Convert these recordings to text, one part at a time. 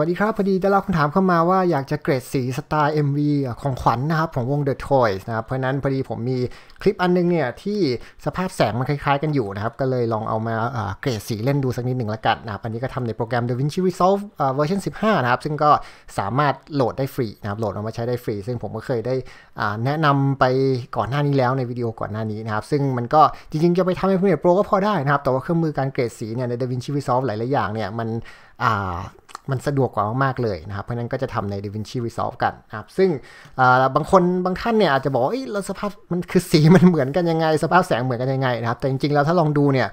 วัสดีครับ พอดีได้รับคำถามเข้ามาว่าอยากจะเกรดสีสไตล์ MV ของขวัญนนะครับ ของวง The Toys นะครับ เพราะนั้น พอดีผมมีคลิปอันนึงเนี่ยที่สภาพแสงมันคล้าย ๆกันอยู่นะครับ ก็เลยลองเอามาเกรดสีเล่นดูสักนิดหนึ่งละกันนะครับ อันนี้ก็ทำในโปรแกรม The v i n c i Resolve เวอร์ชัน15 นะครับ ซึ่งก็สามารถโหลดได้ฟรีนะครับโหลดออกมาใช้ได้ฟรีซึ่งผมก็เคยได้แนะนำไปก่อนหน้านี้แล้วในวิดีโอก่อนหน้านี้นะครับซึ่งมันก็จริง ๆจะไปทำใน Premiere Pro ก็พอได้นะครับแต่ว่าเครื่องมือการเกรดสีเนี่ยใน The v i n c i Resolve หลายๆอย่างเนี่ยมันมันสะดวกกว่ามากๆเลยนะครับเพราะนั้นก็จะทำใน DaVinci Resolve กันนะครับซึ่งบางคนบางท่านเนี่ยอาจจะบอกว่าเราสภาพมันคือสีมันเหมือนกันยังไง สภาพแสงเหมือนกันยังไงนะครับแต่จริง ๆแล้วถ้าลองดูเนี่ย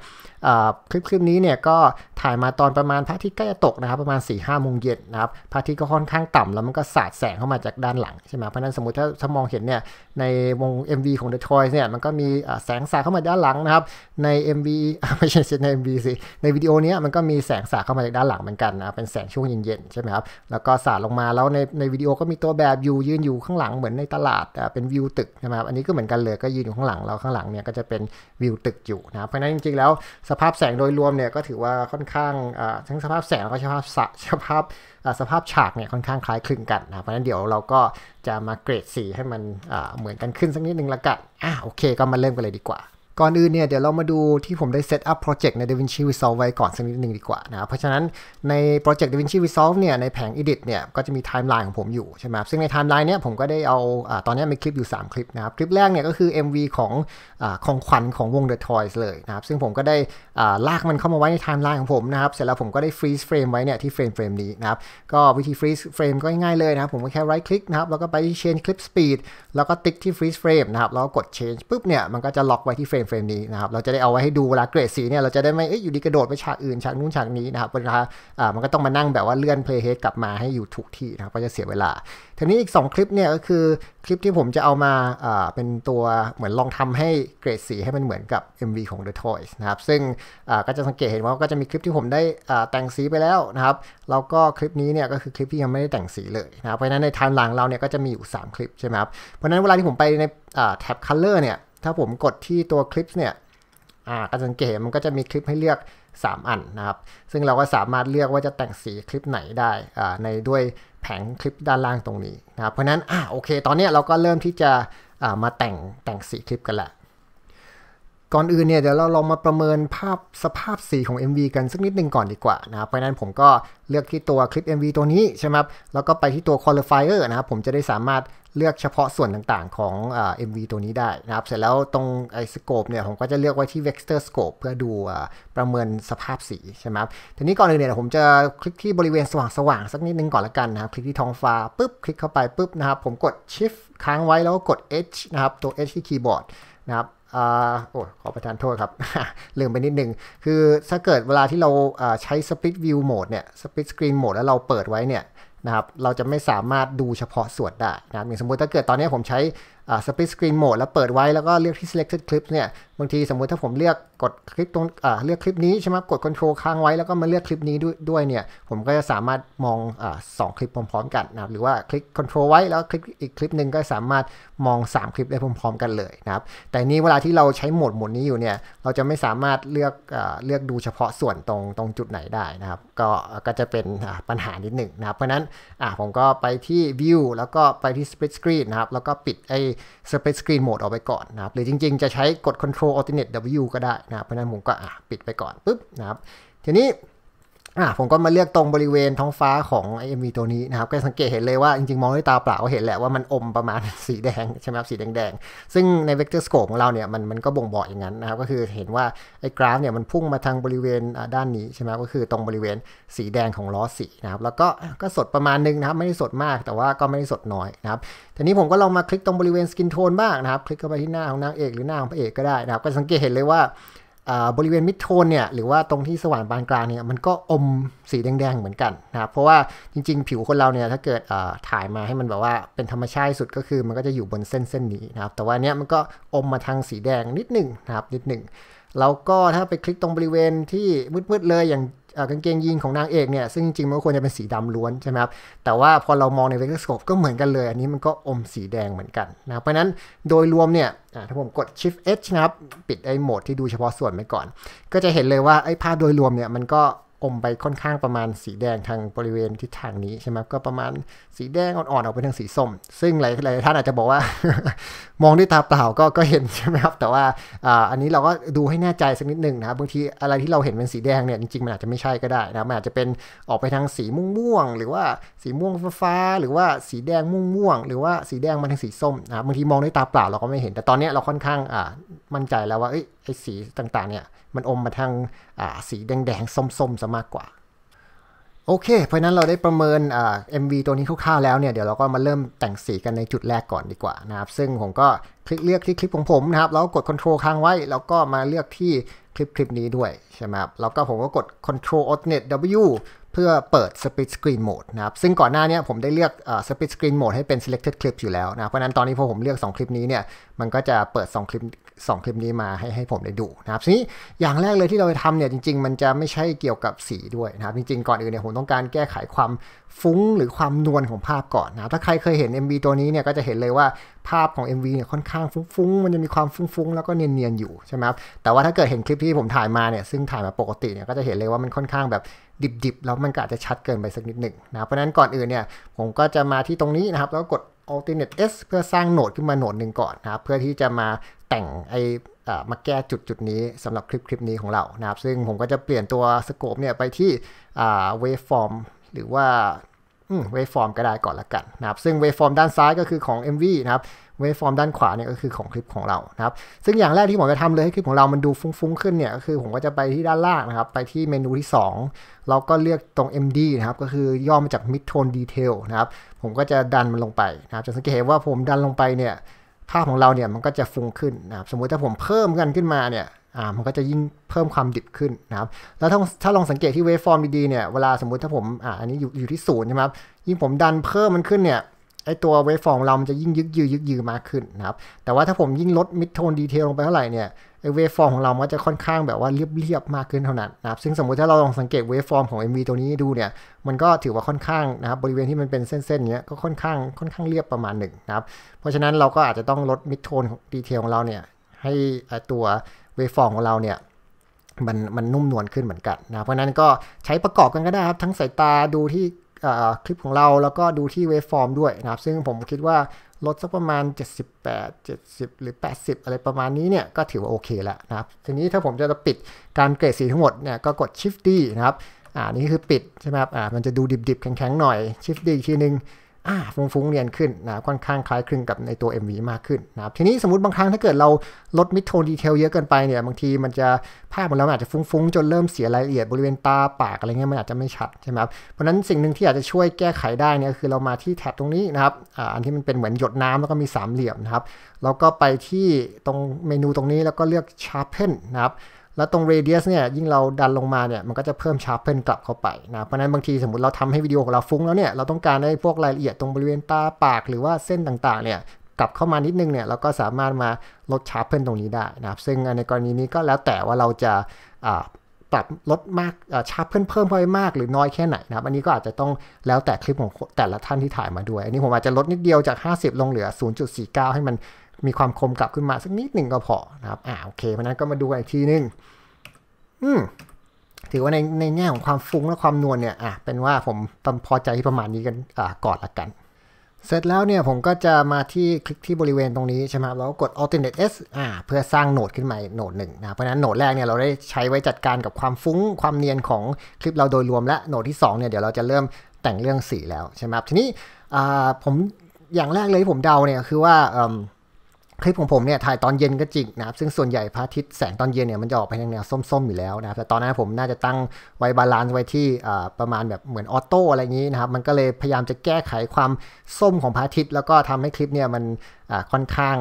คลิปคลิปนี้เนี่ยก็ถ่ายมาตอนประมาณพระอาทิตย์ใกล้จะตกนะครับประมาณ4ี่ห้าโมงเย็นนะครับพระอาทิตย์ก็ค่อนข้างต่ำ แล้วมันก็สาดแสงเข้ามาจากด้านหลังใช่ไหมเพราะนั้นสมมติถ้าถ้ามองเห็นเนี่ยในวง MV ของ The Toys เนี่ยมันก็มีแสงสาดเข้ามาด้านหลังนะครับใน MV ไม่ใช่ใน MV สิในวิดีโอนี้มันก็มีแสงสาดเข้ามาจากด้านหลังเหมือนกันนะเป็นแสงช่ววงเย็นๆใช่ไหมครับ แล้วก็สาดลงมา แล้วในในวิดีโอก็มีตัวแบบยูยืนอยู่ข้างหลังเหมือนในตลาดเป็นวิวตึกใช่ไหมครับ อันนี้ก็เหมือนกันเลย ก็ยืนอยู่ข้างหลังเราข้างหลังเนี่ยก็จะเป็นวิวตึกอยู่นะครับเพราะนั้นจริงๆแล้วสภาพแสงโดยรวมเนี่ยก็ถือว่าค่อนข้างทั้งสภาพแสงแล้วก็สภาพสภาพสภาพฉากเนี่ยค่อนข้างคล้ายคลึงกันนะ เพราะนั้นเดี๋ยวเราก็จะมาเกรดสีให้มันเหมือนกันขึ้น สักนิดนึงละกันอ่ะโอเคก็มาเริ่มกันเลยดีกว่าก่อนอื่นเนี่ยเดี๋ยวเรามาดูที่ผมได้เซตอัพโปรเจกต์ใน DaVinci Resolve ไว้ก่อนสักนิดหนึ่งดีกว่านะเพราะฉะนั้นในโปรเจกต์ DaVinci Resolve เนี่ยในแผง Edit เนี่ยก็จะมีไทม์ไลน์ของผมอยู่ใช่ไหมซึ่งในไทม์ไลน์เนี่ยผมก็ได้เอาอตอนนี้มีคลิปอยู่ 3 คลิปนะครับ คลิปแรกเนี่ยก็คือ MV ของอของขวัญของวง The Toys เลยนะครับ ซึ่งผมก็ได้ลากมันเข้ามาไว้ในไทม์ไลน์ของผมนะครับ เสร็จแล้วผมก็ได้ฟรีซเฟรมไว้เนี่ยที่เฟรมเฟรมนี้นะครับก็วิธีฟรีซเฟรมก็ง่ายเลยนะผมก็แค่นะครับแล้วก็ไป change clip speed แล้วก็ติ๊กที่ freeze frame นะครับแล้วกด change ปุ๊บเนี่ยมันก็จะล็อกไว้ที่เฟรมเฟรมนี้นะครับเราจะได้เอาไว้ให้ดูเวลาเกรดสีเนี่ยเราจะได้ไม่อยู่ดีกระโดดไปฉากอื่นฉากนู้นฉากนี้นะครับเวลาอ่ามันก็ต้องมานั่งแบบว่าเลื่อนเพลย์เฮดกลับมาให้อยู่ถูกที่นะครับก็จะเสียเวลาทีนี้อีก 2 คลิปเนี่ยก็คือคลิปที่ผมจะเอามาอ่าเป็นตัวเหมือนลองทำให้เกรดสีให้มันเหมือนกับ MV ของ The Toys นะครับซึ่งอ่าก็จะสังเกตเห็นว่าก็จะมีคลิปที่ผมได้อ่าแต่งสีไปแล้วนะครับแล้วก็คลิปนี้เนี่ยก็คือคลิปที่ยังไม่ได้แต่งสีเลยนะครับเพราะฉะนั้นในทางหลังเราเนี่ยก็จะมีอยู่ 3 คลิปใช่ไหมครับเพราะฉะนั้นเวลาที่ผมไปในแท็บคัลเลอร์เนี่ยถ้าผมกดที่ตัวคลิปเนี่ยอก็สังเกตมันก็จะมีคลิปให้เลือก 3 อันนะครับ ซึ่งเราก็สามารถเลือกว่าจะแต่งสีคลิปไหนได้ในด้วยแผงคลิปด้านล่างตรงนี้นะครับ เพราะนั้น อ่าโอเค ตอนนี้เราก็เริ่มที่จะมาแต่ง แต่งสีคลิปกันละก่อนอื่นเนี่ยเดี๋ยวเราลองมาประเมินภาพสภาพสีของ MV กันสักนิดนึงก่อนดีกว่านะครับเพราะนั้นผมก็เลือกที่ตัวคลิป MV ตัวนี้ใช่ไหมครับแล้วก็ไปที่ตัว qualifier นะครับผมจะได้สามารถเลือกเฉพาะส่วนต่างๆของเอ็มวีตัวนี้ได้นะครับ เสร็จแล้วตรงไอสโคปเนี่ยผมก็จะเลือกไว้ที่ vector scope เพื่อดูประเมินสภาพสีใช่ไหมครับทีนี้ก่อนอื่นเนี่ยผมจะคลิกที่บริเวณสว่างๆสักนิดนึงก่อนละกันนะครับคลิกที่ท้องฟ้าปุ๊บคลิกเข้าไปปุ๊บนะครับผมกด shift ค้างไว้แล้วก็กด h นะครับตัว h ที่คีย์บอร์ดนะครับโอ้ขอประทานโทษครับลืมไปนิดนึงคือถ้าเกิดเวลาที่เราใช้ split view mode เนี่ย split screen mode แล้วเราเปิดไว้เนี่ยนะครับเราจะไม่สามารถดูเฉพาะส่วนได้นะครับอย่างสมมติถ้าเกิดตอนนี้ผมใช้สป l i t Screen มดแล้วเปิดไว้แล้วก็เลือกที่ selected clips เนี่ยบางทีสมมุติถ้าผมเลือกกดคลิปตรงเลือกคลิปนี้ใช่ไหมกด control ค้างไว้แล้วก็มาเลือกคลิปนี้ด้วยเนี่ยผมก็จะสามารถมองอสองคลิปพร้อมๆกันนะครับหรือว่าคลิก control ไว้แล้วคลิกอีกคลิปหนึ่งก็สามารถมอง 3 คลิปได้พร้อมๆกันเลยนะครับแต่นี้เวลาที่เราใช้โหมดโหมดนี้อยู่เนี่ยเราจะไม่สามารถเลือกเลือกดูเฉพาะส่วนตรงตรงจุดไหนได้นะครับก็ก็จะเป็นปัญหานิดหนึ่งนะครับเพราะนั้นผมก็ไปที่ view แล้วก็ไปที่ split screen นะครับแล้วก็ปิดไอ split screen mode ออกไปก่อนนะครับหรือจริงๆ จะใช้กด control alternate w ก็ได้นะครับเพราะนั้นผมก็ปิดไปก่อนปุ๊บนะครับทีนี้อ่ะผมก็มาเลือกตรงบริเวณท้องฟ้าของไอเอ็มวีตัวนี้นะครับก็สังเกตเห็นเลยว่า จริงๆ มองด้วยตาเปล่า ก็เห็นแหละว่ามันอมประมาณสีแดงใช่ไหมครับสีแดง ๆ ซึ่งในเวกเตอร์สโคปของเราเนี่ยมันมันก็บ่งบอกอย่างนั้นนะครับก็คือเห็นว่าไอกราฟเนี่ยมันพุ่งมาทางบริเวณด้านนี้ใช่ไหมก็คือตรงบริเวณสีแดงของล้อสีนะครับแล้วก็ก็สดประมาณนึงนะครับไม่ได้สดมากแต่ว่าก็ไม่ได้สดน้อยนะครับทีนี้ผมก็ลองมาคลิกตรงบริเวณสกินโทนบ้างนะครับคลิกเข้าไปที่หน้าของนางเอก หรือหน้าของพระเอกก็ได้นะครับก็สังเกตเห็นเลยว่าบริเวณมิดโทนเนี่ยหรือว่าตรงที่สว่านบานกลางเนี่ยมันก็อมสีแดง ๆ เหมือนกันนะครับเพราะว่าจริง ๆ ผิวคนเราเนี่ยถ้าเกิดถ่ายมาให้มันแบบว่าเป็นธรรมชาติสุดก็คือมันก็จะอยู่บนเส้นเส้นนี้นะครับแต่ว่าเนี้ยมันก็อมมาทางสีแดงนิดหนึ่งนะครับนิดหนึ่งแล้วก็ถ้าไปคลิกตรงบริเวณที่มืด ๆ เลยอย่างกางเกงยีนของนางเอกเนี่ย ซึ่งจริงมันควรจะเป็นสีดำล้วนใช่ไหมครับ แต่ว่าพอเรามองในเวกเตอร์สโคปก็เหมือนกันเลย อันนี้มันก็อมสีแดงเหมือนกันนะเพราะนั้นโดยรวมเนี่ยถ้าผมกด Shift H นะครับ ปิดไอ้โหมดที่ดูเฉพาะส่วนไปก่อน ก็จะเห็นเลยว่าไอ้ภาพโดยรวมเนี่ยมันก็อมไปค่อนข้างประมาณสีแดงทางบริเวณทิศทางนี้ใช่ไหมก็ประมาณสีแดงอ่อนๆ ออกไปทางสีส้ม ซึ่งหลายๆท่านอาจจะบอกว่ามองด้วยตาเปล่าก็ก็เห็นใช่ไหมครับแต่ว่าอันนี้เราก็ดูให้แน่ใจสักนิดหนึ่งนะครับบางทีอะไรที่เราเห็นเป็นสีแดงเนี่ยจริง ๆ มันอาจจะไม่ใช่ก็ได้นะมันอาจจะเป็นออกไปทางสีม่วงๆ หรือว่าสีม่วงฟ้าหรือว่าสีแดงม่วงๆหรือว่าสีแดงมาทางสีส้มนะบางทีมองด้วยตาเปล่าเราก็ไม่เห็น แต่ตอนนี้เราค่อนข้างมั่นใจแล้วว่าไอ้สีต่างๆเนี่ยมันอมมาทางสีแดงๆส้มๆซะมากกว่า โอเค เพราะนั้นเราได้ประเมินเอ็มวีตัวนี้คร่าวๆ แล้วเนี่ยเดี๋ยวเราก็มาเริ่มแต่งสีกันในจุดแรกก่อนดีกว่านะครับซึ่งผมก็คลิกเลือกที่คลิปของผมนะครับแล้วกด Ctrl ค้างไว้ แล้วก็มาเลือกที่คลิปคลิปนี้ด้วยใช่ไหมครับแล้วก็ผมก็กด Ctrl Alt Net W เพื่อเปิด Split Screen Mode นะครับซึ่งก่อนหน้านี้ผมได้เลือก Split Screen Mode ให้เป็น Selected Clip อยู่แล้วนะเพราะนั้นตอนนี้พอผมเลือก2คลิปนี้เนี่ยมันก็จะเปิด2คลิป2คลิปนี้มาให้ให้ผมได้ดูนะครับทีนี้อย่างแรกเลยที่เราจะทำเนี่ยจริง ๆ มันจะไม่ใช่เกี่ยวกับสีด้วยนะครับ จริงๆก่อนอื่นเนี่ยผมต้องการแก้ไขความฟุ้งหรือความนวลของภาพก่อนนะครับถ้าใครเคยเห็น MV ตัวนี้เนี่ยก็จะเห็นเลยว่าภาพของ MV เนี่ยค่อนข้างฟุ้งๆมันจะมีความฟุ้งๆแล้วก็เนียนๆอยู่ใช่ไหมครับแต่ว่าถ้าเกิดเห็นคลิปที่ผมถ่ายมาเนี่ยซึ่งถ่ายมาปกติเนี่ยก็จะเห็นเลยว่ามันค่อนข้างแบบดิบ ๆ แล้วมันก็อาจจะชัดเกินไปสักนิดหนึ่งนะเพราะนั้นก่อนอื่นเนี่ยผมก็จะมาที่ตรงนี้นะครับแล้วกด alternate s เพื่อสร้างโหนดขึ้นมาโหนดหนึ่งก่อนนะครับเพื่อที่จะมาแต่งไอมาแก้จุดจุดนี้สำหรับคลิปคลิปนี้ของเรานะครับซึ่งผมก็จะเปลี่ยนตัวสโคปเนี่ยไปที่ waveform หรือว่าเวฟฟอร์มก็ได้ก่อนละกันนะครับซึ่งเวฟฟอร์มด้านซ้ายก็คือของ MV นะครับเวฟฟอร์มด้านขวาเนี่ยก็คือของคลิปของเรานะครับซึ่งอย่างแรกที่ผมจะทำเลยให้คลิปของเรา มันดูฟุ้งๆขึ้นเนี่ยก็คือผมก็จะไปที่ด้านล่างนะครับไปที่เมนูที่2เราก็เลือกตรง MD นะครับก็คือย่อมาจาก Mid Tone Detail นะครับผมก็จะดันมันลงไปนะครับจะสังเกตว่าผมดันลงไปเนี่ยภาพของเราเนี่ยมันก็จะฟุ้งขึ้นนะครับสมมุติถ้าผมเพิ่มกันขึ้นมาเนี่ยอ่ามันก็จะยิ่งเพิ่มความดิบขึ้นนะครับ แล้วถ้าถ้าลองสังเกตที่เวฟฟอร์มดีๆเนี่ย เวลาสมมุติถ้าผมอ่าอันนี้อยู่อยู่ที่ศูนย์ใช่ไหมครับ ยิ่งผมดันเพิ่มมันขึ้นเนี่ย ไอตัวเวฟฟอร์มเรามันจะยิ่งยึกยือยึกยือมากขึ้นนะครับ แต่ว่าถ้าผมยิ่งลดมิดโทนดีเทลลงไปเท่าไหร่เนี่ย ไอเวฟฟอร์มของเราก็จะค่อนข้างแบบว่าเรียบๆ มากขึ้นเท่านั้นนะครับ ซึ่งสมมุติถ้าเราลองสังเกตเวฟฟอร์มของ MV ตัวนี้ดูเนี่ย มันก็ถือว่าค่อนข้างนะครับ บริเวณที่มันเป็นเส้นๆเนี้ยก็ค่อนข้างค่อนข้างเรียบประมาณหนึ่งนะครับเพราะฉะนั้นเราก็อาจจะต้องลดมิดโทนดีเทลของเราเนี่ยให้ตัวเวฟฟอร์มของเราเนี่ย มันมันนุ่มนวลขึ้นเหมือนกันนะเพราะนั้นก็ใช้ประกอบกันก็ได้ครับ ทั้งสายตาดูที่คลิปของเราแล้วก็ดูที่เวฟฟอร์มด้วยนะครับ ซึ่งผมคิดว่าลดสักประมาณ 78 70 หรือ 80 อะไรประมาณนี้เนี่ย ก็ถือว่าโอเคแล้วนะครับ ทีนี้ถ้าผมจะปิดการเกรดสีทั้งหมดเนี่ยก็กด Shift D นะครับอ่านี่คือปิด ใช่ไหมครับอ่ามันจะดูดิบๆแข็งๆหน่อย Shift D อีกทีนึงอ่าฟุ้งๆเรียนขึ้นนะค่อนข้างคล้ายคลึงกับในตัว MV มากขึ้นนะครับทีนี้สมมติบางครั้งถ้าเกิดเราลดมิดโทนดีเทลเยอะเกินไปเนี่ยบางทีมันจะภาพของเราอาจจะฟุ้งๆจนเริ่มเสียรายละเอียดบริเวณตาปากอะไรเงี้ยมันอาจจะไม่ชัดใช่ไหมครับเพราะนั้นสิ่งหนึ่งที่อาจจะช่วยแก้ไขได้เนี่ยคือเรามาที่แท็บตรงนี้นะครับอ่าอันที่มันเป็นเหมือนหยดน้ำแล้วก็มีสามเหลี่ยมนะครับแล้วก็ไปที่ตรงเมนูตรงนี้แล้วก็เลือก sharpen นะครับแล้วตรง radius เนี่ย ยิ่งเราดันลงมาเนี่ย มันก็จะเพิ่มชาร์ปเพิ่กลับเข้าไปนะ เพราะนั้นบางทีสมมติเราทำให้วิดีโอของเราฟุ้งแล้วเนี่ย เราต้องการให้พวกรายละเอียดตรงบริเวณตา ปากหรือว่าเส้นต่างๆ เนี่ย กลับเข้ามานิดนึง เนี่ย เราก็สามารถมาลดชาร์ปเพิ่ตรงนี้ได้นะครับ ซึ่งในกรณีนี้ก็แล้วแต่ว่าเราจะปรับลดมากชาร์ปเพิ่มเพิ่มไปมากหรือน้อยแค่ไหนนะครับ อันนี้ก็อาจจะต้องแล้วแต่คลิปของแต่ละท่านที่ถ่ายมาด้วย อันนี้ผมอาจจะลดนิดเดียวจาก50 ลงเหลือ 0.49 ให้มันมีความคมกลับขึ้นมาสักนิดหนึ่งก็พอนะครับอ่าโอเคเพราะนั้นก็มาดูอีกทีนึงอืมถือว่าในในแง่ของความฟุ้งและความนวลเนี่ยอ่ะเป็นว่าผมพอใจที่ประมาณนี้กันอ่าก่อนละกัน เสร็จแล้วเนี่ยผมก็จะมาที่คลิกที่บริเวณตรงนี้ใช่ไหมแล้วกด alternate s อ่าเพื่อสร้างโหนดขึ้นมาโหนดหนึ่งนะเพราะนั้นโหนดแรกเนี่ยเราได้ใช้ไว้จัดการกับความฟุ้งความเนียนของคลิปเราโดยรวมและโหนดที่2เนี่ยเดี๋ยวเราจะเริ่มแต่งเรื่องสีแล้วใช่ไหมครับทีนี้อ่าผมอย่างแรกเลยที่ผมเดาเนี่ยคือว่าคลิปของผมเนี่ยถ่ายตอนเย็นก็จริงนะครับซึ่งส่วนใหญ่พระอาทิตย์แสงตอนเย็นเนี่ยมันจะออกไปทางแนวส้มๆ อยู่แล้วนะครับแต่ตอนนั้นผมน่าจะตั้งไว้บาลานซ์ไว้ที่ประมาณแบบเหมือนออโต้อะไรอย่างนี้นะครับมันก็เลยพยายามจะแก้ไขความส้มของพระอาทิตย์แล้วก็ทำให้คลิปเนี่ยมันค่อนข้าง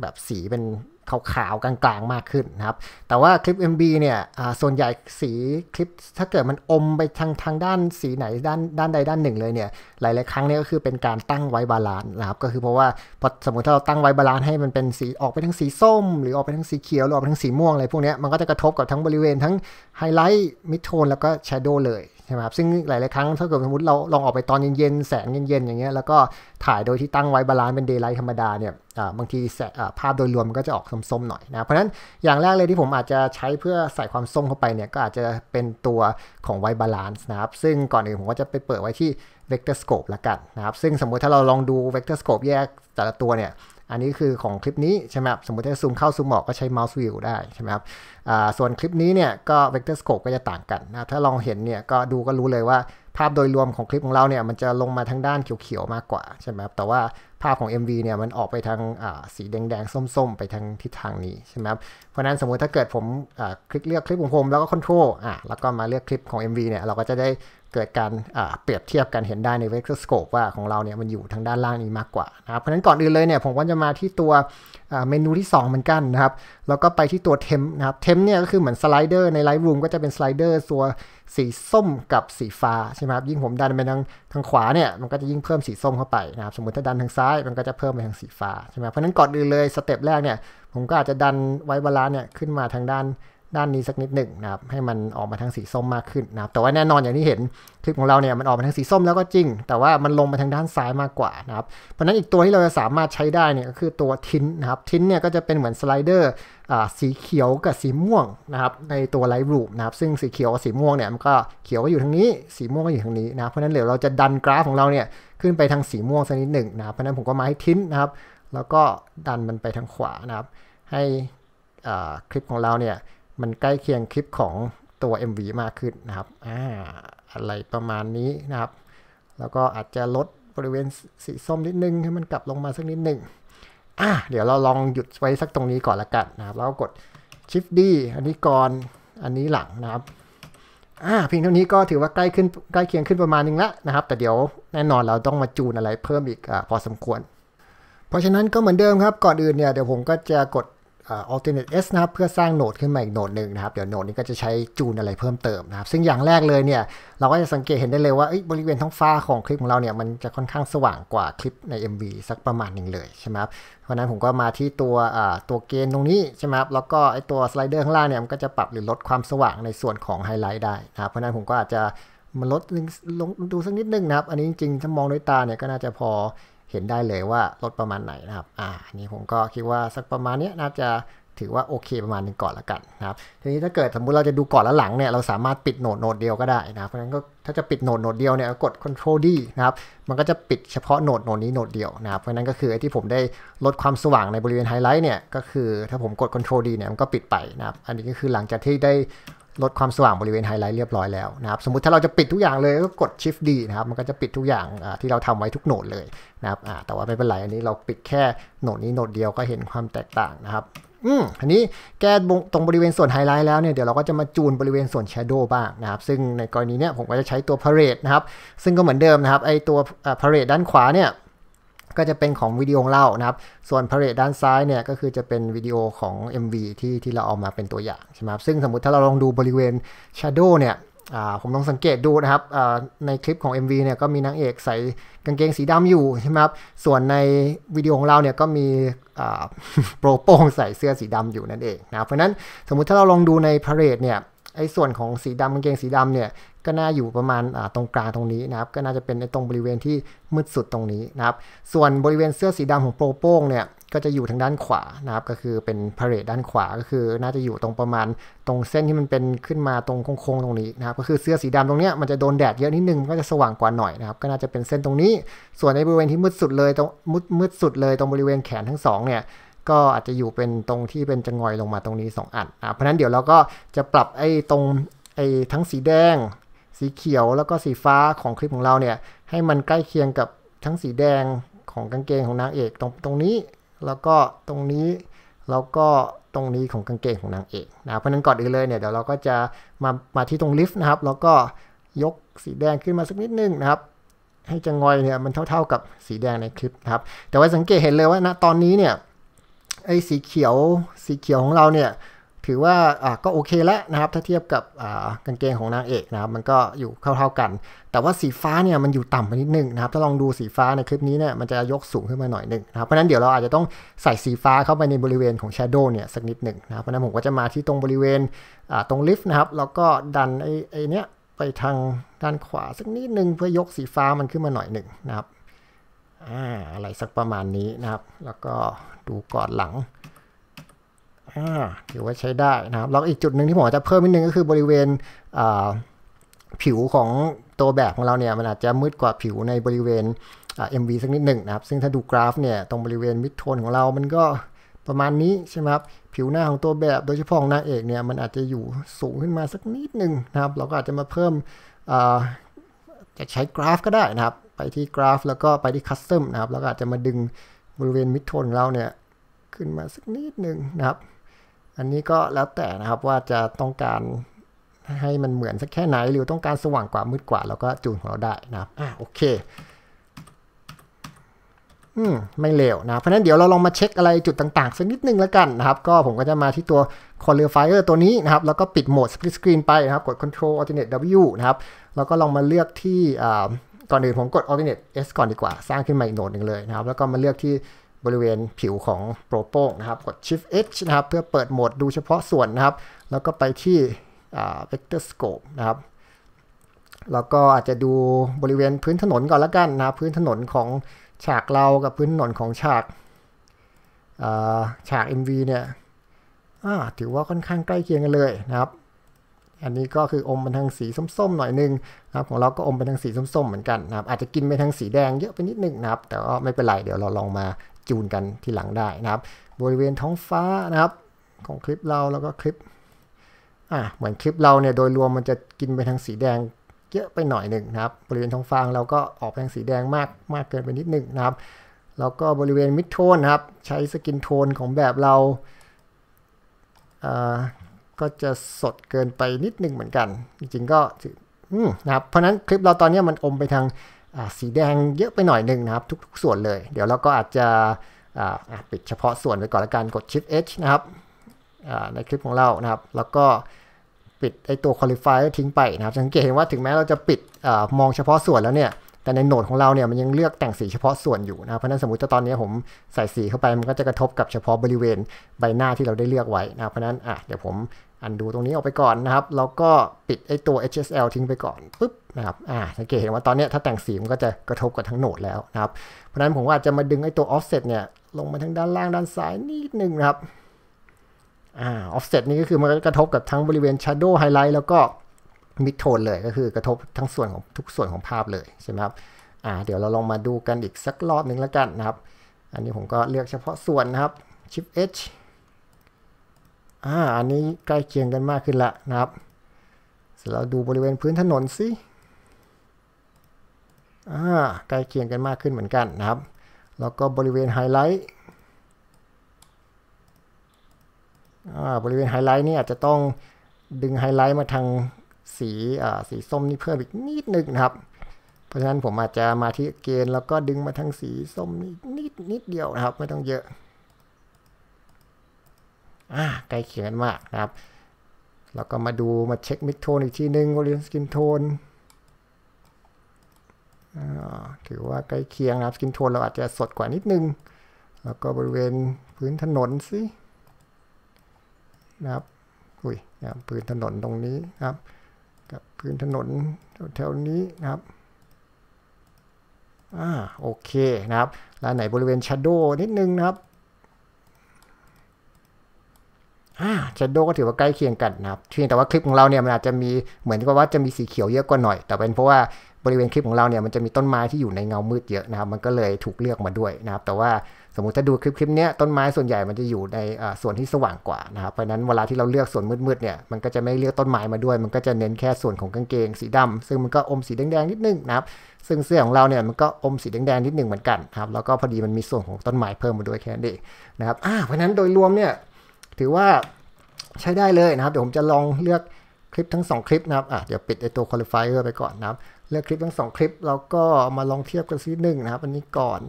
แบบสีเป็นขาวๆกลางๆมากขึ้นนะครับ แต่ว่าคลิป MB เนี่ยส่วนใหญ่สีคลิปถ้าเกิดมันอมไปทางทางด้านสีไหน ด้านด้านใดด้านหนึ่งเลยเนี่ยหลายๆ ครั้งเนี่ยก็คือเป็นการตั้งไว้บาลานซ์นะครับก็คือเพราะว่าพอสมมติถ้าเราตั้งไว้บาลานซ์ให้มันเป็นสี ออกไปทั้งสีส้มหรือออกไปทั้งสีเขียวหรือออกไปทั้งสีม่วงอะไรพวกนี้มันก็จะกระทบกับทั้งบริเวณ ทั้งไฮไลท์มิดโทน แล้วก็แชโดว์เลยใช่ไหมครับซึ่งหลาย ๆ ครั้งถ้าเกิดสมมติเราลองออกไปตอนเย็น ๆ แสงเย็น ๆ อย่างเงี้ย แล้วก็ถ่ายโดยที่ตั้งไว้บาลานซ์เป็นเดย์ไลท์ธรรมดาเนี่ยบางทีภาพโดยรวมมันก็จะออกส้ม ๆ หน่อยนะ เพราะฉะนั้นอย่างแรกเลยที่ผมอาจจะใช้เพื่อใส่ความส้มเข้าไปเนี่ย ก็อาจจะเป็นตัวของไวบาลานซ์นะครับ ซึ่งก่อนอื่นผมก็จะไปเปิดไว้ที่เวกเตอร์สโคปละกันนะครับ ซึ่งสมมุติถ้าเราลองดูเวกเตอร์สโคปแยกแต่ละตัวเนี่ยอันนี้คือของคลิปนี้ใช่ไหมครับสมมติถ้าซูมเข้าซูมออกก็ใช้เมาส์วิวได้ใช่ไหมครับส่วนคลิปนี้เนี่ยก็เวกเตอร์สโคปก็จะต่างกันนะถ้าลองเห็นเนี่ยก็ดูก็รู้เลยว่า ภาพโดยรวมของคลิปของเราเนี่ยมันจะลงมาทางด้านเขียวๆมากกว่าใช่ไหมครับแต่ว่าภาพของ MV เนี่ยมันออกไปทางสีแดงๆ ส้ม ๆ ไปทางทิศทางนี้ใช่ไหมครับ เพราะนั้นสมมุติถ้าเกิดผมคลิกเลือกคลิปของผมแล้วก็คอนโทรลอ่ะแล้วก็มาเลือกคลิปของ MV เนี่ยเราก็จะได้เกิดการเปรียบเทียบกันเห็นได้ในเวกเตอร์สโคปว่าของเราเนี่ยมันอยู่ทางด้านล่างนี้มากกว่านะครับ เพราะนั้นก่อนอื่นเลยเนี่ยผมก็จะมาที่ตัวเมนูที่ 2 เหมือนกันนะครับแล้วก็ไปที่ตัวเทมนะครับเทมเนี่ยก็คือเหมือนสไลเดอร์ในไลท์รูมก็จะเป็นสไลเดอร์ตัวสีส้มกับสีฟ้าใช่ไหมครับยิ่งผมดันไปทางทางขวาเนี่ยมันก็จะยิ่งเพิ่มสีส้มเข้าไปนะครับสมมติถ้าดันทางซ้าายมันก็จะเพิ่มไปทางสีฟ้าใช่ไหมเพราะนั้นก่อนอื่นเลยสเต็ปแรกเนี่ย ผมก็อาจจะดันไวบาลานเนี่ย ขึ้นมาทางด้านด้านนี้สักนิดหนึ่งนะครับให้มันออกมาทางสีส้มมากขึ้นนะครับ แต่ว่าแน่นอนอย่างที่เห็น คลิปของเราเนี่ยมันออกมาทางสีส้มแล้วก็จริง แต่ว่ามันลงมาทางด้านซ้ายมากกว่านะครับเพราะนั้นอีกตัวที่เราจะสามารถใช้ได้เนี่ยก็คือตัวทินนะครับทินเนี่ยก็จะเป็นเหมือนสไลเดอร์สีเขียวกับสีม่วงนะครับในตัวไลท์รูปนะครับ ซึ่งสีเขียวกับสีม่วงเนี่ยมันก็เขียวก็อยู่ทางนี้สีม่วงก็อยู่ทางนี้นะเพราะนั้นเดี๋ยวเราจะดันกราฟของเราเนี่ยขึ้นไปทางสีม่วงสักนิดหนึ่งนะครับเพราะนั้นผมก็มาให้ทินนะครับแล้วก็ดันมันไปทางขวานะครับให้คลิปของเราเนี่ยมันใกล้เคียงคลิปของตัว MV มากขึ้นนะครับ อ่า อะไรประมาณนี้นะครับ แล้วก็อาจจะลดบริเวณสีส้มนิดนึงให้มันกลับลงมาสักนิดหนึ่งอ่าเดี๋ยวเราลองหยุดไว้สักตรงนี้ก่อนละกันนะครับแล้วก็กด Shift D อันนี้ก่อน อันนี้หลังนะครับ อ่า เพียงเท่านี้ก็ถือว่าใกล้ขึ้นใกล้เคียงขึ้นประมาณนึงแล้วนะครับ แต่เดี๋ยวแน่นอนเราต้องมาจูนอะไรเพิ่มอีกอพอสมควร เพราะฉะนั้นก็เหมือนเดิมครับ ก่อนอื่นเนี่ยเดี๋ยวผมก็จะกด alternate s นะครับเพื่อสร้างโหนดขึ้นมาอีกโหนดหนึ่งนะครับเดี๋ยวโหนดนี้ก็จะใช้จูนอะไรเพิ่มเติมนะครับ ซึ่งอย่างแรกเลยเนี่ย เราก็จะสังเกตเห็นได้เลยว่าบริเวณท้องฟ้าของคลิปของเราเนี่ย มันจะค่อนข้างสว่างกว่าคลิปใน MV สักประมาณหนึ่งเลยใช่ไหมครับเพราะนั้นผมก็มาที่ตัวตัวเกณฑ์ตรงนี้ใช่ไหมครับแล้วก็ไอตัวสไลเดอร์ข้างล่างเนี่ย มันก็จะปรับหรือลดความสว่างในส่วนของไฮไลท์ได้นะครับเพราะนั้นผมก็อาจจะมันลดลงดูสักนิดนึงนะครับอันนี้จริงๆถ้ามองด้วยตาเนี่ยก็น่าจะพอเห็นได้เลยว่าลดประมาณไหนนะครับ อ่านี่ผมก็คิดว่าสักประมาณนี้น่าจะถือว่าโอเค ประมาณนึงก่อนละกันนะครับ ทีนี้ถ้าเกิดสมมุติเราจะดูก่อนและหลังเนี่ยเราสามารถปิดโหนดโหนดเดียวก็ได้นะครับเพราะฉะนั้นก็ถ้าจะปิดโหนดโหนดเดียวเนี่ยกด Ctrl D นะครับ มันก็จะปิดเฉพาะโหนดโหนดนี้โหนดเดียวนะครับ เพราะนั้นก็คือไอที่ผมได้ลดความสว่างในบริเวณไฮไลท์เนี่ยก็คือถ้าผมกด Ctrl D เนี่ยมันก็ปิดไปนะครับ อันนี้ก็คือหลังจากที่ได้ลดความสว่างบริเวณไฮไลท์เรียบร้อยแล้วนะครับสมมติถ้าเราจะปิดทุกอย่างเลยก็กด Shift D นะครับมันก็จะปิดทุกอย่างที่เราทำไว้ทุกโหนดเลยนะครับแต่ว่าไม่เป็นไร อันนี้เราปิดแค่โหนดนี้โหนดเดียวก็เห็นความแตกต่างนะครับอืมอันนี้แก้ตรงบริเวณส่วนไฮไลท์แล้วเนี่ยเดี๋ยวเราก็จะมาจูนบริเวณส่วนแชโดว์บ้างนะครับซึ่งในกรณีเนี้ยผมก็จะใช้ตัวพาเรตนะครับซึ่งก็เหมือนเดิมนะครับไอตัวพาเรตด้านขวาเนี่ยก็จะเป็นของวิดีโอเล่านะครับ ส่วนพาเลตด้านซ้ายเนี่ยก็คือจะเป็นวิดีโอของ MV ที่ที่เราเอามาเป็นตัวอย่างใช่ไหมครับ ซึ่งสมมติถ้าเราลองดูบริเวณ Shadow เนี่ยผมลองสังเกตดูนะครับในคลิปของ MV เนี่ยก็มีนางเอกใส่กางเกงสีดำอยู่ใช่ไหมครับ ส่วนในวิดีโอของเราเนี่ยก็มีโปรโปงใส่เสื้อสีดำอยู่นั่นเองนะ เพราะนั้นสมมุติถ้าเราลองดูในพาเรตเนี่ย ไอ้ส่วนของสีดำกางเกงสีดำเนี่ยก็น่าอยู่ประมาณตรงกลางตรงนี้นะครับ ก็น่าจะเป็นในตรงบริเวณที่มืดสุดตรงนี้นะครับ ส่วนบริเวณเสื้อสีดำของโปรโป้งเนี่ย ก็จะอยู่ทางด้านขวานะครับ ก็คือเป็นพาเรดด้านขวา ก็คือน่าจะอยู่ตรงประมาณตรงเส้นที่มันเป็นขึ้นมาตรงโค้งๆ ตรงนี้นะครับ ก็คือเสื้อสีดำตรงเนี้ยมันจะโดนแดดเยอะนิดนึง ก็จะสว่างกว่าหน่อยนะครับ ก็น่าจะเป็นเส้นตรงนี้ ส่วนในบริเวณที่มืดสุดเลยตรงมืดมืดสุดเลยตรงบริเวณแขนทั้งสองเนี่ย ก็อาจจะอยู่เป็นตรงที่เป็นจะงอยลงมาตรงนี้2อันนะเพราะนั้นเดี๋ยวเราก็จะปรับไอ้ตรงไอ้ทั้งสีแดงสีเขียวแล้วก็สีฟ้าของคลิปของเราเนี่ยให้มันใกล้เคียงกับทั้งสีแดงของกางเกงของนางเอกตรงตรงนี้แล้วก็ตรงนี้แล้วก็ตรงนี้ของกางเกงของนางเอกนะเพราะนั้นก่อนอื่นเลยเนี่ยเดี๋ยวเราก็จะมามาที่ตรงลิฟต์นะครับแล้วก็ยกสีแดงขึ้นมาสักนิดนึงนะครับให้จะงอยเนี่ยมันเท่าๆกับสีแดงในคลิปนะครับแต่ว่าสังเกตเห็นเลยว่าณนะตอนนี้เนี่ยไอ้สีเขียวสีเขียวของเราเนี่ยถือว่าก็โอเคแล้วนะครับถ้าเทียบกับกางเกงของนางเอกนะครับมันก็อยู่เท่าๆกัน แต่ว่าสีฟ้าเนี่ยมันอยู่ต่ำไปนิดนึงนะครับถ้าลองดูสีฟ้าในคลิปนี้เนี่ยมันจะยกสูงขึ้นมาหน่อยหนึ่งนะครับเพราะนั้นเดี๋ยวเราอาจจะต้องใส่สีฟ้าเข้าไปในบริเวณของ Shadow เนี่ยสักนิดหนึ่งนะครับเพราะนั้นผมก็จะมาที่ตรงบริเวณตรงลิฟต์นะครับแล้วก็ดันไอ้ไอเนี้ยไปทางด้านขวาสักนิดหนึ่งเพื่อยกสีฟ้ามันขึ้นมาหน่อยหนึ่งนะครับอะไรสักประมาณนี้นะครับแล้วก็ดูก่อนหลังอถือว่าใช้ได้นะครับแล้วอีกจุดหนึ่งที่ผมอาจจะเพิ่มนิดนึงก็คือบริเวณผิวของตัวแบบของเราเนี่ยมันอาจจะมืดกว่าผิวในบริเวณเอ็มวีสักนิดหนึ่งนะครับซึ่งถ้าดูกราฟเนี่ยตรงบริเวณมิดโทนของเรามันก็ประมาณนี้ใช่ไหมครับผิวหน้าของตัวแบบโดยเฉพาะของนางเอกเนี่ยมันอาจจะอยู่สูงขึ้นมาสักนิดหนึ่งนะครับเราก็อาจจะมาเพิ่มจะใช้กราฟก็ได้นะครับไปที่กราฟแล้วก็ไปที่คัสเตอมนะครับแล้วก็อาจจะมาดึงบริเวณมิดโทนเราเนี่ยขึ้นมาสักนิดหนึ่งนะครับอันนี้ก็แล้วแต่นะครับว่าจะต้องการให้มันเหมือนสักแค่ไหนหรือต้องการสว่างกว่ามืดกว่าเราก็จูนของเราได้นะครับอ่ะโอเคอืมไม่เลวนะเพราะนั้นเดี๋ยวเราลองมาเช็คอะไรจุดต่างๆ สักนิดนึงแล้วกันนะครับก็ผมก็จะมาที่ตัว qualifier ตัวนี้นะครับแล้วก็ปิดโหมด split screen ไปนะครับกด control alternate w นะครับแล้วก็ลองมาเลือกที่อ่าก่อนอื่นผมกด alternate s ก่อนดีกว่า สร้างขึ้นมาอีกโหนดหนึ่งเลยนะครับแล้วก็มาเลือกที่บริเวณผิวของโปรโป้งนะครับ กด Shift H นะครับ เพื่อเปิดโหมดดูเฉพาะส่วนนะครับ แล้วก็ไปที่ Vector Scope นะครับ แล้วก็อาจจะดูบริเวณพื้นถนนก่อนละกันนะพื้นถนนของฉากเรา กับพื้นถนนของฉากฉาก MV เนี่ยถือว่าค่อนข้างใกล้เคียงกันเลยนะครับอันนี้ก็คืออมเป็นทางสีส้ม ๆ หน่อยนึงนะครับของเราก็อมเป็นทางสีส้มๆเหมือนกันนะครับอาจจะกินไปทางสีแดงเยอะไปนิดนึงนะครับแต่ก็ไม่เป็นไรเดี๋ยวเราลองมาจูนกันทีหลังได้นะครับ บริเวณท้องฟ้านะครับของคลิปเราแล้วก็คลิปอ่าเหมือนคลิปเราเนี่ยโดยรวมมันจะกินไปทางสีแดงเยอะไปหน่อยหนึ่งนะครับบริเวณท้องฟ้าเราก็ออกปางสีแดงมากมากเกินไปนิดหนึ่งนะครับแล้วก็บริเวณมิดโทนนะครับใช้สกินโทนของแบบเราก็จะสดเกินไปนิดนึงเหมือนกันจริงๆก็นะครับเพราะนั้นคลิปเราตอนนี้มันอมไปทางสีแดงเยอะไปหน่อยหนึ่งนะครับ ทุกๆส่วนเลย เดี๋ยวเราก็อาจจะปิดเฉพาะส่วนไปก่อนละกันกด Shift H นะครับในคลิปของเรานะครับ แล้วก็ปิดไอตัว qualifier ทิ้งไปนะครับสังเกตเห็นว่าถึงแม้เราจะปิดอมองเฉพาะส่วนแล้วเนี่ยแต่ในโหนดของเราเนี่ยมันยังเลือกแต่งสีเฉพาะส่วนอยู่นะเพราะนั้นสมมติว่าตอนนี้ผมใส่สีเข้าไปมันก็จะกระทบกับเฉพาะบริเวณใบหน้าที่เราได้เลือกไว้นะเพราะนั้นอ่ะเดี๋ยวผมอันดูตรงนี้ออกไปก่อนนะครับแล้วก็ปิดไอตัว HSL ทิ้งไปก่อนปุ๊บนะครับอ่าสังเกตเห็นว่าตอนนี้ถ้าแต่งสีมันก็จะกระทบกับทั้งโหนดแล้วนะครับเพราะนั้นผมว่าจะมาดึงไอตัว offset เนี่ยลงมาทางด้านล่างด้านซ้ายนิดนึงนะครับอ่า offset นี่ก็คือมันกกระทบกับทั้งบริเวณ shadow highlight แล้วก็มิดโทนเลยก็คือกระทบทั้งส่วนของทุกส่วนของภาพเลยใช่ไหมครับอ่าเดี๋ยวเราลองมาดูกันอีกสักรอบหนึ่งแล้วกันนะครับ อันนี้ผมก็เลือกเฉพาะส่วนนะครับชิปชอ่าอันนี้ใกล้เคียงกันมากขึ้นละนะครับ เสร็จแล้วดูบริเวณพื้นถนนสิ อ่าใกล้เคียงกันมากขึ้นเหมือนกันนะครับ แล้วก็บริเวณไฮไลท์ อ่าบริเวณไฮไลท์นี่อาจจะต้องดึงไฮไลท์มาทางสีสีส้มนี่เพิ่มอีกนิดนึงนะครับ เพราะฉะนั้นผมอาจจะมาที่เกณฑ์แล้วก็ดึงมาทางสีส้มนิดนิดเดียวนะครับไม่ต้องเยอะอ่าใกล้เคียงมากนะครับแล้วก็มาดูมาเช็คมิดโทนอีกทีหนึ่งโอเลียนสกินโทนถือว่าใกล้เคียงนะครับสกินโทนเราอาจจะสดกว่านิดนึง แล้วก็บริเวณพื้นถนนสินะครับอุ้ยพื้นถนนตรงนี้นะครับกับพื้นถนนแถวนี้นะครับ อ่าโอเคนะครับ แล้วไหนบริเวณชาโด o w นิดนึงนะครับ อ่าชาโด o ก็ถือว่าใกล้เคียงกันนะครับเพียงแต่ว่าคลิปของเราเนี่ยมันอาจจะมีเหมือนกับว่าจะมีสีเขียวเยอะกว่าหน่อย แต่เป็นเพราะว่า บริเวณคลิปของเราเนี่ยมันจะมีต้นไม้ที่อยู่ในเงามืดเยอะนะครับ มันก็เลยถูกเลือกมาด้วยนะครับ แต่ว่าสมมติถ้าดูคลิปคลิปนี้ต้นไม้ส่วนใหญ่มันจะอยู่ในส่วนที่สว่างกว่านะครับเพราะนั้นเวลาที่เราเลือกส่วนมืดๆเนี่ยมันก็จะไม่เลือกต้นไม้มาด้วย มันก็จะเน้นแค่ส่วนของกางเกงสีดำซึ่งมันก็อมสีแดงๆนิดนึงนะครับซึ่งเสื้อของเราเนี่ยมันก็อมสีแดงๆนิดนึงเหมือนกันครับแล้วก็พอดีมันมีส่วนของต้นไม้เพิ่มมาด้วยแค่นี้นะครับเพราะนั้นโดยรวมเนี่ยถือว่าใช้ได้เลยนะครับเดี๋ยวผมจะลองเลือกคลิปทั้ง2คลิปนะครับเดี๋ยวปิดไอตัว q u a l เ f อร์ไปก่อนนะครับเลือกคลิปทั้ง2คลิปแล้วก็มาลองเทียบกันซีหนึ่งนะครับอันนี้ก่อน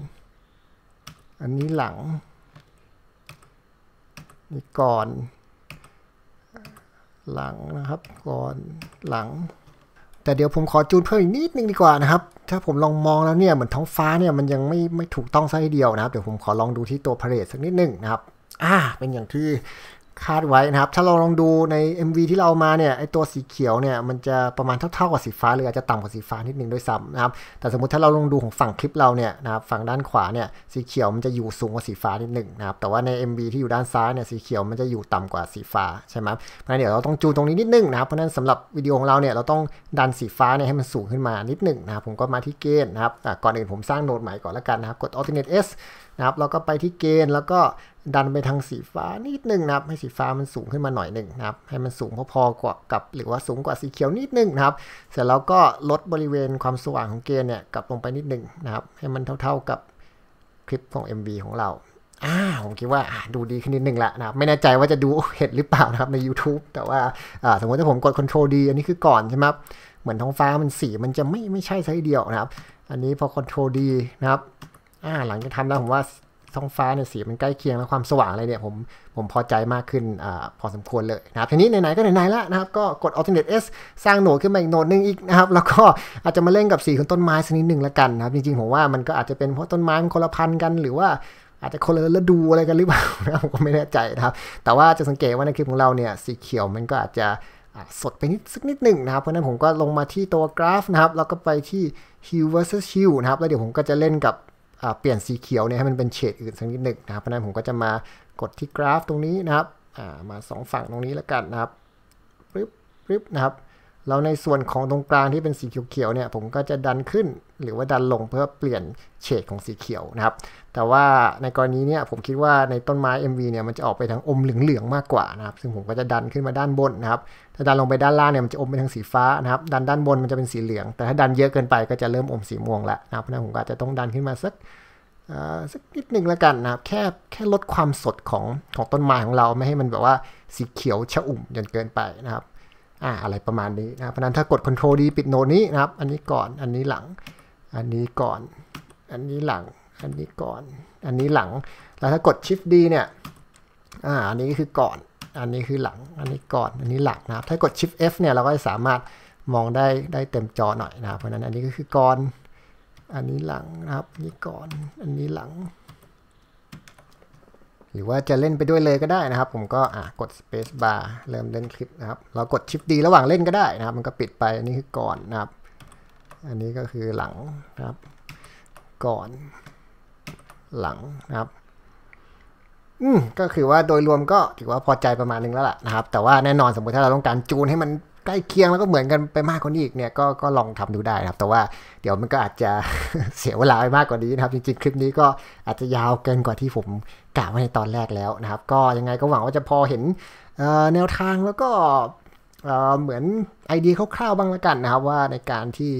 อันนี้หลังนี่ก่อน หลังนะครับ ก่อนหลัง แต่เดี๋ยวผมขอ จูนเพิ่มอีกนิดนึงดีกว่านะครับ ถ้าผมลองมองแล้วเนี่ยเหมือนท้องฟ้าเนี่ยมันยังไม่ไม่ถูกต้องซะทีเดียวนะครับ เดี๋ยวผมขอลองดูที่ตัวพาเลทสักนิดนึงนะครับ อ่า เป็นอย่างที่คาดไว้นะครับ ถ้าเราลองดูใน MV ที่เราเอามาเนี่ย ไอตัวสีเขียวเนี่ย มันจะประมาณเท่าๆกับสีฟ้า หรืออาจจะต่ำกว่าสีฟ้านิดนึงด้วยซ้ำนะครับ แต่สมมติถ้าเราลองดูของฝั่งคลิปเราเนี่ยนะครับ ฝั่งด้านขวาเนี่ย สีเขียวมันจะอยู่สูงกว่าสีฟ้านิดหนึ่งนะครับ แต่ว่าใน MV ที่อยู่ด้านซ้ายเนี่ย สีเขียวมันจะอยู่ต่ำกว่าสีฟ้าใช่ไหมเพราะนั้นเดี๋ยวเราต้องจูนตรงนี้นิดนึงนะครับ เพราะนั้นสำหรับวิดีโอของเราเนี่ย เราต้องดันสีฟ้าเนี่ยให้มันสูงขึ้นมานิดหนึ่งนะครับ ผมก็มาที่เกณฑ์นะครับก่อนอื่นผมสร้างโนดใหม่ก่อนละกันนะครับกด alternate s นะครับแล้วก็ไปที่เกณฑ์แล้วก็ดันไปทางสีฟ้านิดนึงนะครับให้สีฟ้ามันสูงขึ้นมาหน่อยหนึ่งนะครับให้มันสูงพอๆกว่ากับ หรือว่าสูงกว่าสีเขียวนิดนึงนะครับเสร็จแล้วก็ลดบริเวณความสว่างของเกณฑ์เนี่ยกลับลงไปนิดนึงนะครับ ให้มันเท่าๆกับคลิปของ MV ของเราอ่าผมคิดว่าดูดีขึ้นนิดนึงละนะครับไม่แน่ใจว่าจะดูเห็นหรือเปล่านะครับใน YouTube แต่ว่าสมมติถ้าผมกด Ctrl D อันนี้คือก่อนใช่ไหมครับเหมือนท้องฟ้ามันสีมันจะไม่ไม่ใช่ใช่เดียวนะครับ อันนี้พอ Ctrl D นะครับอ่าหลังจากทำแล้วผมว่าท้องฟ้าเนี่ยสีมันใกล้เคียงแล้วความสว่างอะไรเนี่ยผมผมพอใจมากขึ้นอ่าพอสมควรเลยนะครับทีนี้ไหนๆก็ไหนๆแล้วนะครับก็กด alternate s สร้างโหนดขึ้นมาอีกโหนดหนึ่งอีกนะครับแล้วก็อาจจะมาเล่นกับสีของต้นไม้สักนิดหนึ่งละกันนะครับจริงๆผมว่ามันก็อาจจะเป็นเพราะต้นไม้มันคนละพันกัน หรือว่าอาจจะคนละฤดูอะไรกันหรือเปล่านะผมก็ไม่แน่ใจนะครับแต่ว่าจะสังเกตว่าในคลิปของเราเนี่ยสีเขียวมันก็อาจจะสดไปนิดสักนิดหนึ่งนะครับเพราะนั้นผมก็ลงมาที่ตัวกราฟนะครับแล้วก็ไปที่ Hue versus Hue นะครับแล้วเดี๋ยวผมก็จะเล่นกับเปลี่ยนสีเขียวเนี่ยให้มันเป็นเฉดอื่นสักนิดหนึ่งนะครับเพราะนั้นผมก็จะมากดที่กราฟตรงนี้นะครับมา2ฝั่งตรงนี้แล้วกันนะครับปึ๊บปึ๊บนะครับแล้วในส่วนของตรงกลางที่เป็นสีเขียวๆเนี่ยผมก็จะดันขึ้น หรือว่าดันลงเพื่อเปลี่ยนเฉดของสีเขียวนะครับแต่ว่าในกรณีเนี่ยผมคิดว่าในต้นไม้ MV เนี่ยมันจะออกไปทางอมเหลืองๆมากกว่านะครับซึ่งผมก็จะดันขึ้นมาด้านบนนะครับถ้าดันลงไปด้านล่างเนี่ยมันจะอมไปทางสีฟ้านะครับดันด้านบนมันจะเป็นสีเหลืองแต่ถ้าดันเยอะเกินไปก็จะเริ่มอมสีม่วงแล้วนะครับเพราะนั้นผมก็จะต้องดันขึ้นมาสักสักนิดหนึ่งแล้วกันนะครับแค่แค่ลดความสดของของต้นไม้ของเราไม่ให้มันแบบว่าสีเขียวชะอุ่มจนเกินไปนะครับอ่าอะไรประมาณนี้นะ เพราะนั้นถ้ากด Ctrl D ปิดโนดนี้นะครับ อันนี้ก่อน อันนี้หลัง อันนี้ก่อน อันนี้หลัง อันนี้ก่อน อันนี้หลัง แล้วถ้ากด Shift D เนี่ยอ่าอันนี้คือก่อน อันนี้คือหลัง อันนี้ก่อน อันนี้หลังนะครับ ถ้ากด Shift F เนี่ยเราก็จะสามารถมองได้ได้เต็มจอหน่อยนะเพราะนั้นอันนี้ก็คือก่อน อันนี้หลังนะครับนี่ก่อน อันนี้หลังหรือว่าจะเล่นไปด้วยเลยก็ได้นะครับ ผมก็กด Space Bar เริ่มเล่นคลิปนะครับเรากดชิปดีระหว่างเล่นก็ได้นะครับ มันก็ปิดไปอันนี้คือก่อนนะครับ อันนี้ก็คือหลังนะครับ ก่อน หลังนะครับอืมก็คือว่าโดยรวมก็ถือว่าพอใจประมาณนึงแล้วล่ะนะครับแต่ว่าแน่นอนสมมติถ้าเราต้องการจูนให้มันใกล้เคียงแล้วก็เหมือนกันไปมากกว่านี้อีกเนี่ยก็ก็ลองทำดูได้นะครับ แต่ว่าเดี๋ยวมันก็อาจจะเสียเวลาไปมากกว่านี้นะครับจริงๆคลิปนี้ก็อาจจะยาวเกินกว่าที่ผมกล่าวไว้ในตอนแรกแล้วนะครับก็ยังไงก็หวังว่าจะพอเห็นแนวทางแล้วก็เหมือนไอเดียคร่าวๆ บ้างละกันนะครับว่าในการที่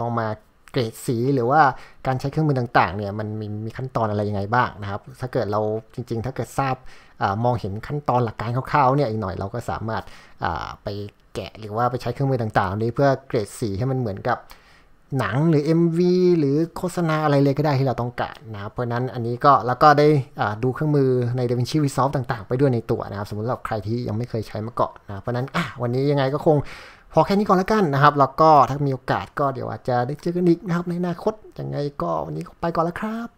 ลองมาเกรดสีหรือว่าการใช้เครื่องมือต่างๆเนี่ยมันมีมีขั้นตอนอะไรยังไงบ้างนะครับถ้าเกิดเราจริง ๆ ถ้าเกิดทราบอมองเห็นขั้นตอนหลักการคร่าวๆเนี่ยอีกหน่อยเราก็สามารถไปแกะหรือว่าไปใช้เครื่องมือต่างๆนี้เพื่อเกรดสีให้มันเหมือนกับหนังหรือ MV หรือโฆษณาอะไรเลยก็ได้ที่เราต้องการนะเพราะนั้นอันนี้ก็แล้วก็ได้ดูเครื่องมือใน DaVinci Resolve ต่างๆ ไปด้วยในตัวนะครับ สมมติเราใครที่ยังไม่เคยใช้มาก่อนนะเพราะนั้นวันนี้ยังไงก็คงพอแค่นี้ก่อนแล้วกันนะครับแล้วก็ถ้ามีโอกาสก็เดี๋ยวอาจจะได้เจอกันอีกนะครับในอนาคตยังไงก็วันนี้ไปก่อนแล้วครับ